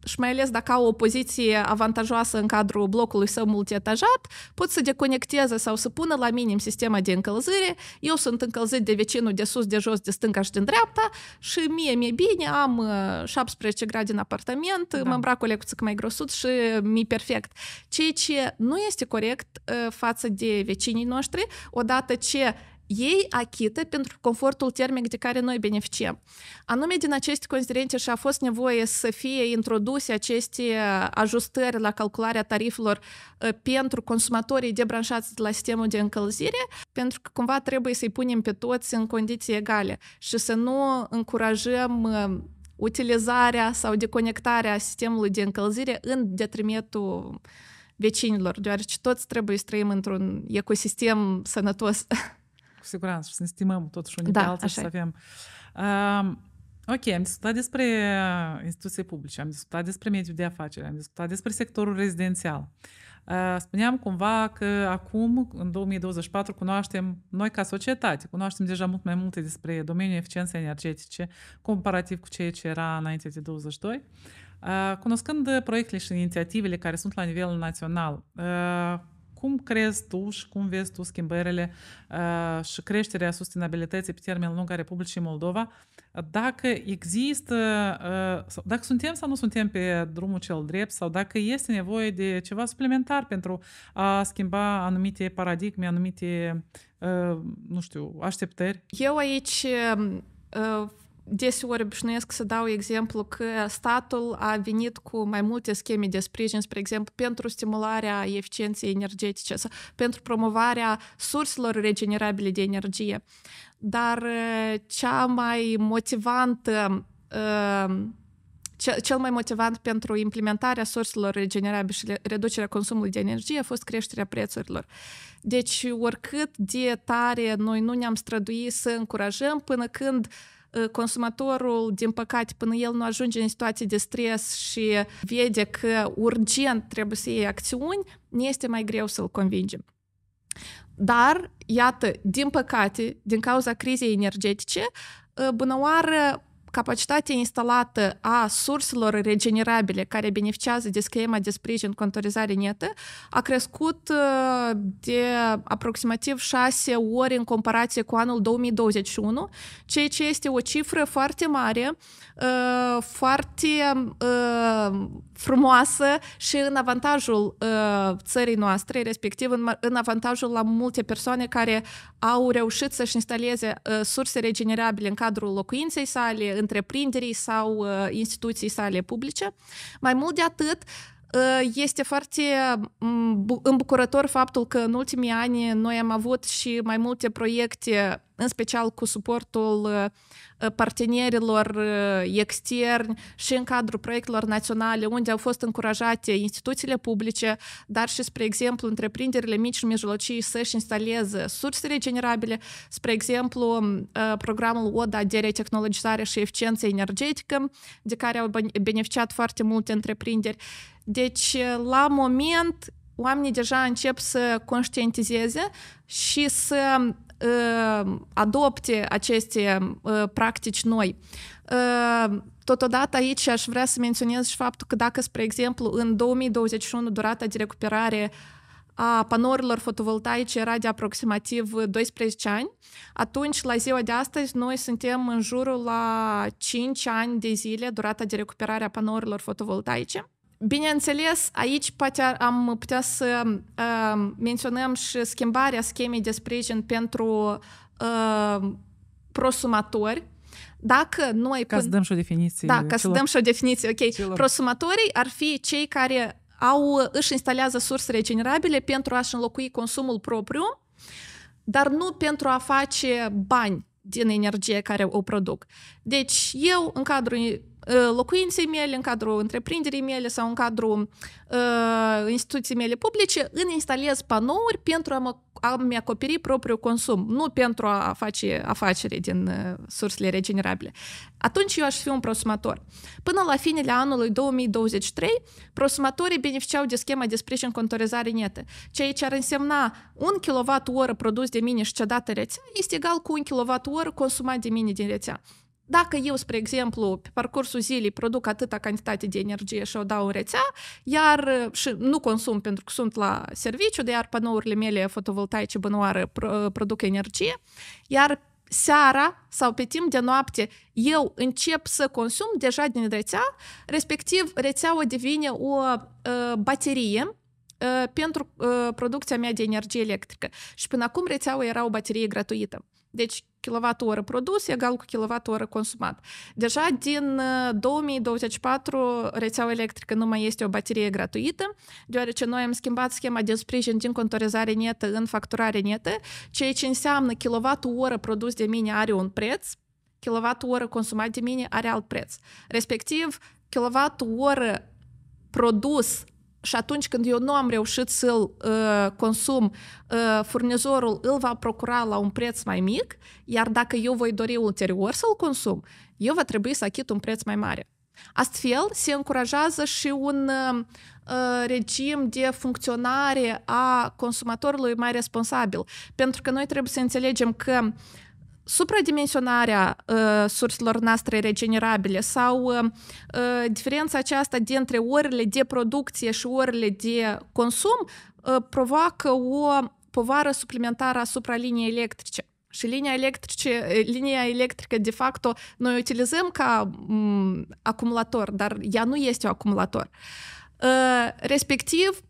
și mai ales dacă au o poziție avantajoasă în cadrul blocului său multietajat, pot să deconecteze sau să pună la minim sistema de încălzire. Eu sunt încălzit de vecinul de sus, de jos, de stânga și din dreapta și mie mi-e bine, am 17 uh, grade în apartament, da. mă îmbrac o lecuță mai grosut și mi-e perfect. Ceea ce nu este corect uh, față de vecinii noștri, odată ce ei achită pentru confortul termic de care noi beneficiem. Anume din aceste considerente și a fost nevoie să fie introduse aceste uh, ajustări la calcularea tarifelor uh, pentru consumatorii debranșați de la sistemul de încălzire, pentru că cumva trebuie să-i punem pe toți în condiții egale și să nu încurajăm uh, utilizarea sau deconectarea sistemului de încălzire în detrimentul vecinilor, deoarece toți trebuie să trăim într-un ecosistem sănătos. [laughs] siguranță și să ne stimăm totuși unii da, pe alții și să avem... Uh, ok, am discutat despre instituții publice, am discutat despre mediul de afaceri, am discutat despre sectorul rezidențial. spuneam cumva că acum, în 2024, cunoaștem noi ca societate, cunoaștem deja mult mai multe despre domeniul eficienței energetice comparativ cu ceea ce era înainte de 22. cunoscând proiectele și inițiativele care sunt la nivel național, cum crezi tu și cum vezi tu schimbările uh, și creșterea sustenabilității pe termen lung a Republicii Moldova, dacă există, uh, dacă suntem sau nu suntem pe drumul cel drept sau dacă este nevoie de ceva suplimentar pentru a schimba anumite paradigme, anumite, uh, nu știu, așteptări? Eu aici uh, uh, deseori obișnuiesc să dau exemplu că statul a venit cu mai multe scheme de sprijin, spre exemplu, pentru stimularea eficienței energetice, pentru promovarea surselor regenerabile de energie. Dar cea mai motivantă cel mai motivant pentru implementarea surselor regenerabile și reducerea consumului de energie a fost creșterea prețurilor. Deci, oricât de tare noi nu ne-am străduit să încurajăm până când uh, consumatorul, din păcate, până el nu ajunge în situații de stres și vede că urgent trebuie să iei acțiuni, nu este mai greu să-l convingem. Dar, iată, din păcate, din cauza crizei energetice, bunăoară capacitatea instalată a surselor regenerabile care beneficiază de schema de sprijin contorizare netă a crescut uh, de aproximativ 6 ori în comparație cu anul 2021, ceea ce este o cifră foarte mare, uh, foarte uh, frumoasă și în avantajul uh, țării noastre, respectiv în, în avantajul la multe persoane care au reușit să-și instaleze uh, surse regenerabile în cadrul locuinței sale, întreprinderii sau uh, instituției sale publice. Mai mult de atât, uh, este foarte mm, îmbucurător faptul că în ultimii ani noi am avut și mai multe proiecte în special cu suportul uh, uh, partenerilor uh, externi și în cadrul proiectelor naționale, unde au fost încurajate instituțiile publice, dar și, spre exemplu, întreprinderile mici și mijlocii să-și instaleze surse regenerabile, spre exemplu, programul ODA de retehnologizare și eficiență energetică, de care au beneficiat foarte multe întreprinderi. Deci, la moment, oamenii deja încep să conștientizeze și să adopte aceste practici noi. Totodată aici aș vrea să menționez și faptul că dacă, spre exemplu, în 2021 durata de recuperare a panourilor fotovoltaice era de aproximativ 12 ani, atunci, la ziua de astăzi, noi suntem în jurul la 5 ani de zile durata de recuperare a panourilor fotovoltaice. Bineînțeles, aici poate am putea să uh, menționăm și schimbarea schemei de sprijin pentru uh, prosumatori. Dacă noi... Ca să dăm și o definiție. Da, ca celor... să dăm și o definiție, ok. Celor... Prosumatorii ar fi cei care au, își instalează surse regenerabile pentru a-și înlocui consumul propriu, dar nu pentru a face bani din energie care o produc. Deci eu, în cadrul locuinței mele, în cadrul întreprinderii mele sau în cadrul uh, instituției mele publice, îmi instalez panouri pentru a mă a-mi acoperi propriul consum, nu pentru a face afacere din uh, sursele regenerabile. Atunci eu aș fi un prosumator. Până la finele anului 2023, prosumatorii beneficiau de schema de sprijin contorizare netă, ceea ce ar însemna un kWh produs de mine și cedat rețea este egal cu un kWh consumat de mine din rețea dacă eu, spre exemplu, pe parcursul zilei produc atâta cantitate de energie și o dau în rețea, iar uh, și nu consum pentru că sunt la serviciu, de iar panourile mele fotovoltaice bănoare uh, produc energie, iar seara sau pe timp de noapte eu încep să consum deja din rețea, respectiv rețeaua devine o uh, baterie uh, pentru uh, producția mea de energie electrică. Și până acum rețeaua era o baterie gratuită. Deci kilowatt-oră produs egal cu kilowatt-oră consumat. Deja din 2024 rețeaua electrică nu mai este o baterie gratuită, deoarece noi am schimbat schema de sprijin din contorizare netă în facturare netă, ceea ce înseamnă kilowatt-oră produs de mine are un preț, kilowatt-oră consumat de mine are alt preț. Respectiv, kilowatt-oră produs și atunci când eu nu am reușit să-l uh, consum, uh, furnizorul îl va procura la un preț mai mic, iar dacă eu voi dori ulterior să-l consum, eu va trebui să achit un preț mai mare. Astfel, se încurajează și un uh, regim de funcționare a consumatorului mai responsabil. Pentru că noi trebuie să înțelegem că uh, supradimensionarea uh, surselor noastre regenerabile sau uh, uh diferența aceasta dintre orele de producție și orele de consum uh, provoacă o povară suplimentară asupra liniei electrice. Și linia, electrice, uh, linia electrică, de fapt, noi o utilizăm ca um, acumulator, dar ea nu este un acumulator. Uh, respectiv,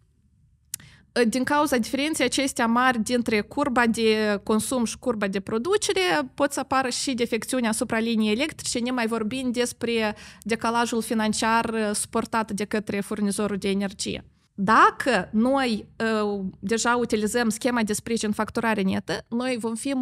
Э, din cauza diferenței acestea mari dintre curba de consum și curba de producere, pot să apară și defecțiuni asupra liniei electrice, ne mai vorbim despre decalajul financiar uh, suportat de către furnizorul de energie dacă noi uh, deja utilizăm schema de sprijin facturare netă, noi vom fi,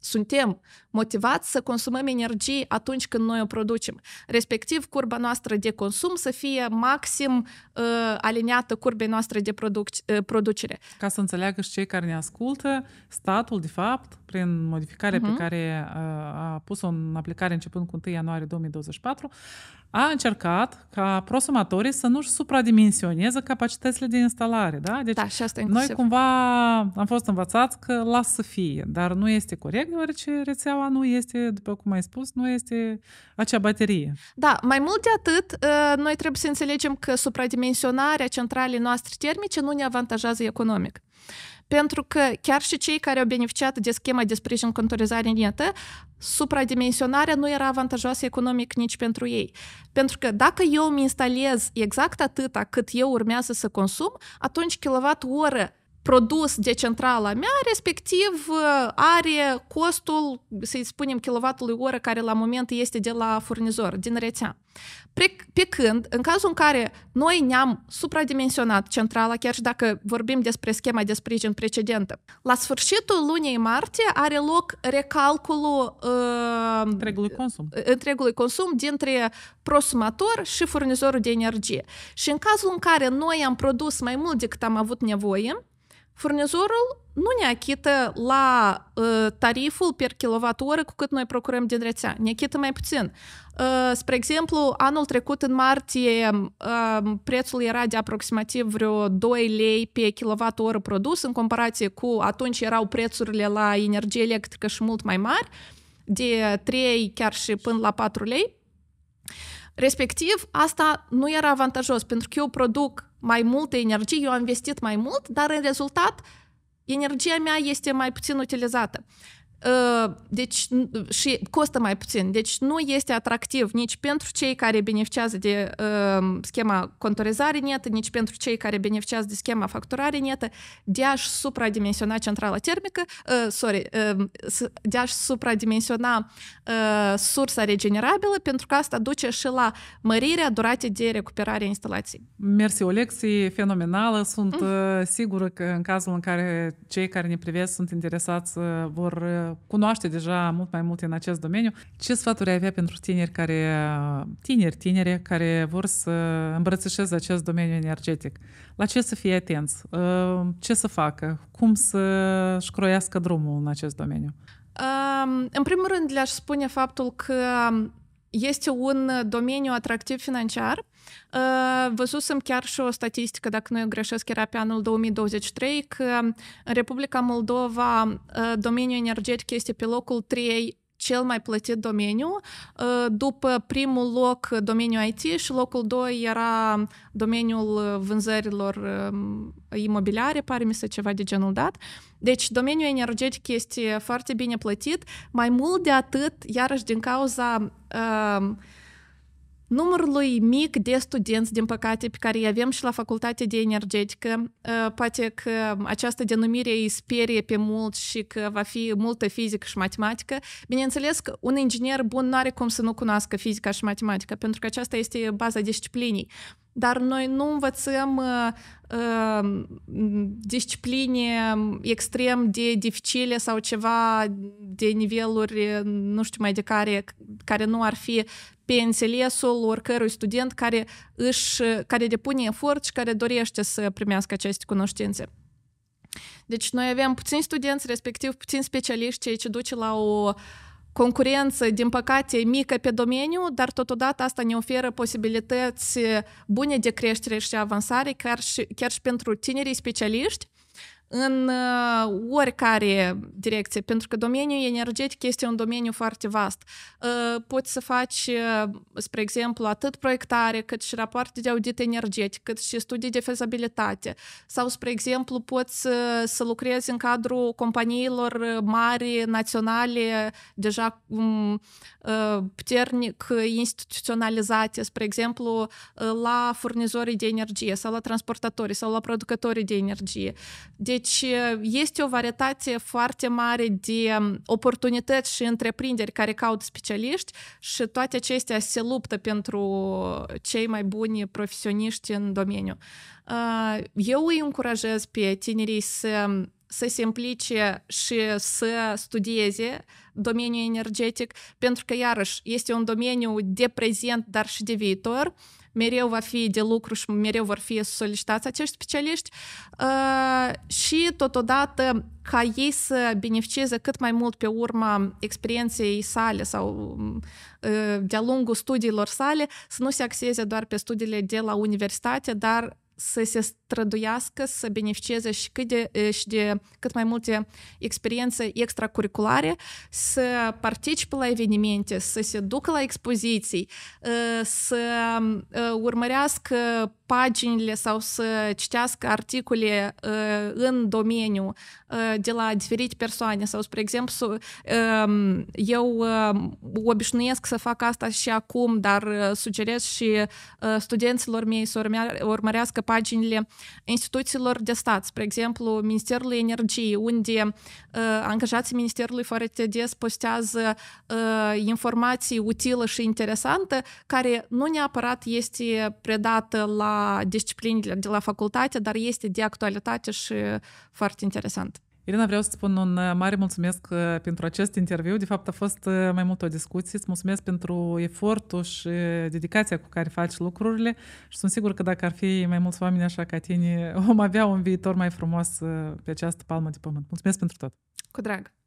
suntem motivați să consumăm energie atunci când noi o producem. Respectiv, curba noastră de consum să fie maxim uh, aliniată curbei noastre de produc- uh, producere. Ca să înțeleagă și cei care ne ascultă, statul, de fapt, prin modificarea uh-huh. pe mhm. care uh, a pus-o în aplicare începând cu 1 ianuarie 2024, a încercat ca prosumatorii să nu-și supradimensioneze capacitățile de instalare. Da? Deci da, și asta noi inclusiv. cumva am fost învățați că las să fie, dar nu este corect, deoarece rețeaua nu este, după cum ai spus, nu este acea baterie. Da, mai mult de atât, ă, noi trebuie să înțelegem că supradimensionarea centralei noastre termice nu ne avantajează economic. Pentru că chiar și cei care au beneficiat de schema de sprijin contorizare netă, supradimensionarea nu era avantajoasă economic nici pentru ei. Pentru că dacă eu îmi instalez exact atâta cât eu urmează să consum, atunci kilowatt oră produs de centrala mea, respectiv uh, are costul, să-i spunem, kilovatului oră care la moment este de la furnizor, din rețea. Pe când, în cazul în care noi ne-am supradimensionat centrala, chiar și dacă vorbim despre schema de sprijin precedentă, la sfârșitul lunii martie are loc recalculul uh, întregului, consum. întregului consum dintre prosumator și furnizorul de energie. Și în cazul în care noi am produs mai mult decât am avut nevoie, furnizorul nu ne achită la uh, tariful per kilowattoră cu cât noi procurăm din rețea. Ne achită mai puțin. Uh, spre exemplu, anul trecut, în martie, uh, prețul era de aproximativ vreo 2 lei pe kilowattoră produs, în comparație cu atunci erau prețurile la energie electrică și mult mai mari, de 3, chiar și până la 4 lei. Respectiv, asta nu era avantajos, pentru că eu produc mai multă energie, eu am investit mai mult, dar în rezultat energia mea este mai puțin utilizată deci și costă mai puțin. Deci nu este atractiv nici pentru cei care beneficiază de uh, schema contorizare netă, nici pentru cei care beneficiază de schema facturare netă, de a-și supradimensiona centrala termică, uh, sorry, uh, de a-și supradimensiona uh, sursa regenerabilă, pentru că asta duce și la mărirea duratei de recuperare a instalației. Mersi, o lecție fenomenală. Sunt mm. sigură că în cazul în care cei care ne privesc sunt interesați э, vor э, cunoaște deja mult mai mult în acest domeniu. Ce sfaturi ai avea pentru tineri care, tineri, tinere, care vor să îmbrățișeze acest domeniu energetic? La ce să fie atenți? Uh, ce să facă? Cum să-și croiască drumul în acest domeniu? Um, în primul rând, le-aș spune faptul că um, este un uh, domeniu atractiv financiar. Uh, văzusem chiar și o statistică, dacă nu eu greșesc, era pe anul 2023, că în Republica Moldova uh, domeniul energetic este pe locul 3 cel mai plătit domeniu. Uh, după primul loc, domeniul IT și locul 2 era domeniul vânzărilor um, imobiliare, pare mi se ceva de genul dat. Deci domeniul energetic este foarte bine plătit. Mai mult de atât, iarăși din cauza uh, numărului mic de studenți, din păcate, pe care îi avem și la Facultatea de Energetică. Ă, poate că această denumire îi sperie pe mult și că va fi multă fizică și matematică. Bineînțeles că un inginer bun nu are cum să nu cunoască fizica și matematica, pentru că aceasta este baza disciplinii dar noi nu învățăm uh, uh discipline extrem de dificile sau ceva de niveluri, nu știu mai de care, care nu ar fi pe înțelesul oricărui student care, își, care depune efort și care dorește să primească aceste cunoștințe. Deci noi avem puțini studenți, respectiv puțini specialiști, ceea ce duce la o uh, concurență, din păcate, mică pe domeniu, dar totodată asta ne oferă posibilități bune de creștere și avansare, chiar și, chiar și pentru tinerii specialiști în uh, oricare direcție, pentru că domeniul energetic este un domeniu foarte vast. Uh, poți să faci, uh, spre exemplu, atât proiectare, cât și rapoarte de audit energetic, cât și studii de fezabilitate. Sau, spre exemplu, poți să lucrezi în cadrul companiilor mari, naționale, deja um, puternic instituționalizate, spre exemplu, la furnizorii de energie sau la transportatori sau la producătorii de energie. Deci, deci eh, este o varietate foarte mare de mm, oportunități și întreprinderi care caut specialiști și toate acestea se luptă pentru cei mai buni profesioniști în domeniu. Eh, eu îi încurajez pe tinerii să mm, să se implice și să studieze domeniul energetic, pentru că, iarăși, este un domeniu de prezent, dar și de viitor mereu va fi de lucru și mereu vor fi solicitați acești specialiști uh, și totodată ca ei să beneficieze cât mai mult pe urma experienței sale sau uh, de-a lungul studiilor sale, să nu se axeze doar pe studiile de la universitate, dar să se străduiască, să beneficieze și cât, de, și de cât mai multe experiențe extracurriculare, să participe la evenimente, să se ducă la expoziții, să urmărească paginile sau să citească articole în domeniu de la diferite persoane sau, spre exemplu, eu obișnuiesc să fac asta și acum, dar sugerez și studenților mei să urmărească paginile instituțiilor de stat, spre exemplu Ministerul Energiei, unde uh, angajații Ministerului Fără TDS postează uh, informații utilă și interesantă, care nu neapărat este predată la disciplinile de la facultate, dar este de actualitate și foarte interesant. Irina, vreau să spun un uh, mare mulțumesc uh, pentru acest interviu. De fapt, a fost uh, mai mult o discuție. Îți mulțumesc pentru efortul și dedicația cu care faci lucrurile și sunt sigur că dacă ar fi mai mulți oameni așa ca tine, [laughs] vom avea un viitor mai frumos pe această palmă de pământ. Mulțumesc pentru tot! Cu drag!